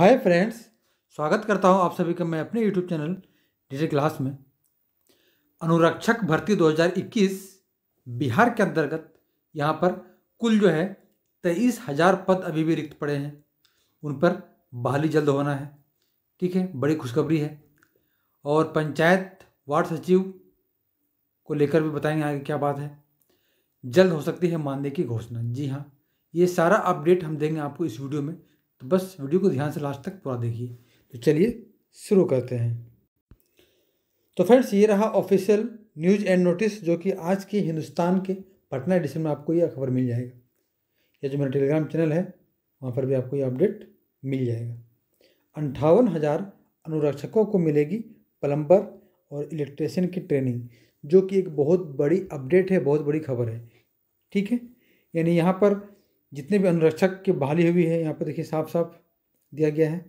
hi friends स्वागत करता हूं आप सभी का मैं अपने यूट्यूब चैनल डिजी क्लास में अनुरक्षक भर्ती 2021 बिहार के अंतर्गत यहां पर कुल जो है तेईस हज़ार पद अभी भी रिक्त पड़े हैं उन पर बहाली जल्द होना है ठीक है बड़ी खुशखबरी है और पंचायत वार्ड सचिव को लेकर भी बताएंगे आगे क्या बात है जल्द हो सकती है मानदेय की घोषणा जी हाँ ये सारा अपडेट हम देंगे आपको इस वीडियो में तो बस वीडियो को ध्यान से लास्ट तक पूरा देखिए तो चलिए शुरू करते हैं तो फ्रेंड्स ये रहा ऑफिशियल न्यूज़ एंड नोटिस जो कि आज के हिंदुस्तान के पटना एडिशन में आपको ये खबर मिल जाएगा या जो मेरा टेलीग्राम चैनल है वहाँ पर भी आपको ये अपडेट मिल जाएगा अंठावन हज़ार अनुरक्षकों को मिलेगी प्लम्बर और इलेक्ट्रिशियन की ट्रेनिंग जो कि एक बहुत बड़ी अपडेट है बहुत बड़ी खबर है ठीक है यानी यहाँ पर जितने भी अनुरक्षक की बहाली हुई है यहाँ पर देखिए साफ साफ दिया गया है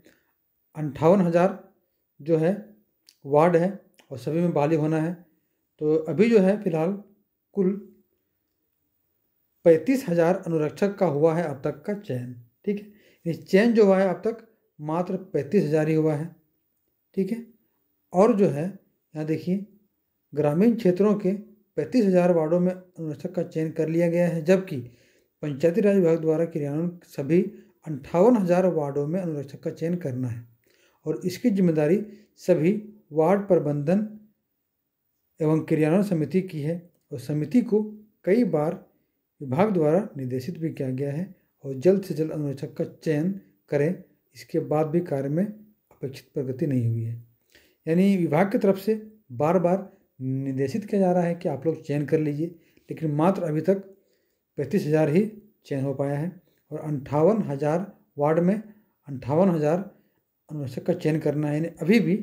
अंठावन हज़ार जो है वार्ड है और सभी में बहाली होना है तो अभी जो है फिलहाल कुल पैंतीस हज़ार अनुरक्षक का हुआ है अब तक का चयन ठीक है ये चयन जो हुआ है अब तक मात्र पैंतीस हज़ार ही हुआ है ठीक है और जो है यहाँ देखिए ग्रामीण क्षेत्रों के पैंतीस हज़ार वार्डों में अनुरक्षक का चयन कर लिया गया है जबकि पंचायती राज विभाग द्वारा क्रियान्वयन सभी अंठावन हज़ार वार्डों में अनुरक्षक का चयन करना है और इसकी जिम्मेदारी सभी वार्ड प्रबंधन एवं क्रियान्वयन समिति की है और समिति को कई बार विभाग द्वारा निर्देशित भी किया गया है और जल्द से जल्द अनुरक्षक का चयन करें इसके बाद भी कार्य में अपेक्षित प्रगति नहीं हुई है यानी विभाग की तरफ से बार बार निर्देशित किया जा रहा है कि आप लोग चयन कर लीजिए लेकिन मात्र अभी तक पैंतीस हज़ार ही चयन हो पाया है और अंठावन हज़ार वार्ड में अंठावन हज़ार अनुरक्षक का चयन करना है यानी अभी भी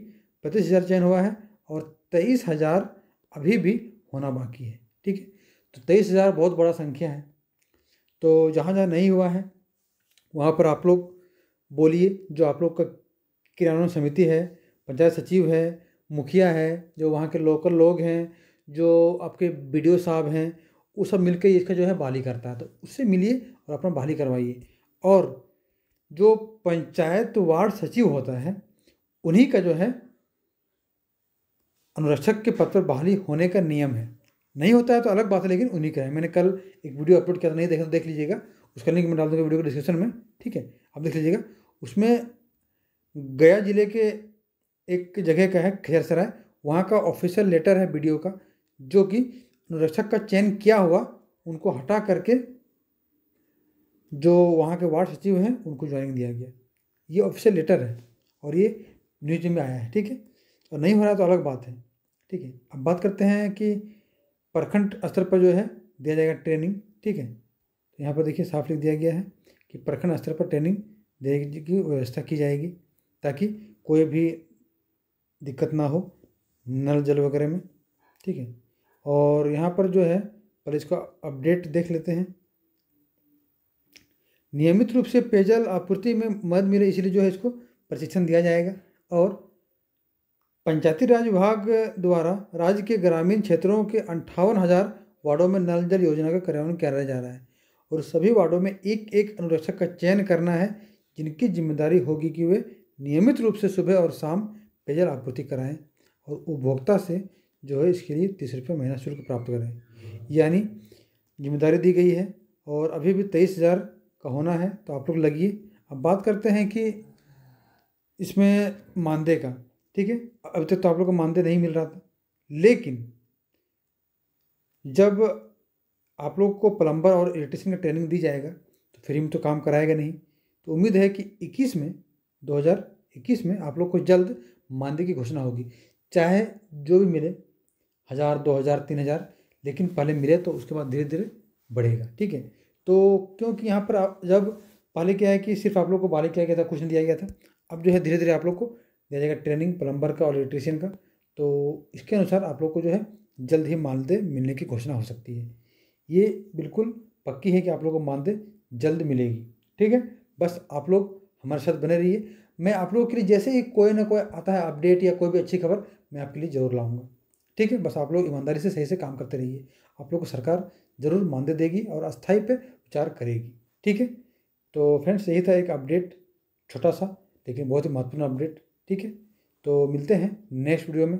पैंतीस हज़ार चयन हुआ है और तेईस हज़ार अभी भी होना बाकी है ठीक है तो तेईस हज़ार बहुत बड़ा संख्या है तो जहाँ जहाँ नहीं हुआ है वहाँ पर आप लोग बोलिए जो आप लोग का किराना समिति है पंचायत सचिव है मुखिया है जो वहाँ के लोकल लोग हैं जो आपके बी साहब हैं वो सब मिल के इसका जो है बहाली करता है तो उससे मिलिए और अपना बहाली करवाइए और जो पंचायत वार्ड सचिव होता है उन्हीं का जो है अनुरक्षक के पद पर बहाली होने का नियम है नहीं होता है तो अलग बात है लेकिन उन्हीं का है मैंने कल एक वीडियो अपलोड किया था नहीं देखा तो देख लीजिएगा उसका लिंक मैं डाल दूँगा वीडियो के डिस्क्रिप्शन में ठीक है आप देख लीजिएगा उसमें गया ज़िले के एक जगह का है खेरसराय वहाँ का ऑफिशियल लेटर है वीडियो का जो कि अनुरक्षक का चयन किया हुआ उनको हटा करके जो वहाँ के वार्ड सचिव हैं उनको ज्वाइनिंग दिया गया ये ऑफिशियल लेटर है और ये न्यूज में आया है ठीक है और नहीं हो रहा तो अलग बात है ठीक है अब बात करते हैं कि प्रखंड स्तर पर जो है दिया जाएगा ट्रेनिंग ठीक है तो यहाँ पर देखिए साफ लिख दिया गया है कि प्रखंड स्तर पर ट्रेनिंग देने की व्यवस्था की जाएगी ताकि कोई भी दिक्कत ना हो नल जल वगैरह में ठीक है और यहाँ पर जो है पर इसका अपडेट देख लेते हैं नियमित रूप से पेयजल आपूर्ति में मदद मिले इसलिए जो है इसको प्रशिक्षण दिया जाएगा और पंचायती राज विभाग द्वारा राज्य के ग्रामीण क्षेत्रों के अंठावन हज़ार वार्डों में नल जल योजना का कार्यान्वयन किया जा रहा है और सभी वार्डों में एक एक अनुरक्षक का चयन करना है जिनकी जिम्मेदारी होगी कि वे नियमित रूप से सुबह और शाम पेयजल आपूर्ति कराएं और उपभोक्ता से जो है इसके लिए तीस रुपये महीना शुल्क प्राप्त करें यानी जिम्मेदारी दी गई है और अभी भी तेईस हज़ार का होना है तो आप लोग लगिए अब बात करते हैं कि इसमें मानदेय का ठीक है अभी तक तो आप लोग को मानदेय नहीं मिल रहा था लेकिन जब आप लोग को प्लम्बर और इलेक्ट्रिशियन का ट्रेनिंग दी जाएगा तो फ्री में तो काम कराएगा नहीं तो उम्मीद है कि 21 में 2021 में आप लोग को जल्द मानदेय की घोषणा होगी चाहे जो भी मिले हज़ार दो हज़ार तीन हज़ार लेकिन पहले मिले तो उसके बाद धीरे धीरे बढ़ेगा ठीक है तो क्योंकि यहाँ पर जब पहले क्या है कि सिर्फ आप लोग को बालिक किया गया था कुछ नहीं दिया गया था अब जो है धीरे धीरे आप लोग को दिया जाएगा ट्रेनिंग प्लम्बर का और इलेक्ट्रीशियन का तो इसके अनुसार आप लोग को जो है जल्द ही मानदेय मिलने की घोषणा हो सकती है ये बिल्कुल पक्की है कि आप लोग को मानदेय जल्द मिलेगी ठीक है बस आप लोग हमारे साथ बने रहिए मैं आप लोगों के लिए जैसे ही कोई ना कोई आता है अपडेट या कोई भी अच्छी खबर मैं आपके लिए ज़रूर लाऊंगा ठीक है बस आप लोग ईमानदारी से सही से काम करते रहिए आप लोग को सरकार ज़रूर मानदेय देगी और अस्थाई पे विचार करेगी ठीक है तो फ्रेंड्स यही था एक अपडेट छोटा सा लेकिन बहुत ही महत्वपूर्ण अपडेट ठीक है तो मिलते हैं नेक्स्ट वीडियो में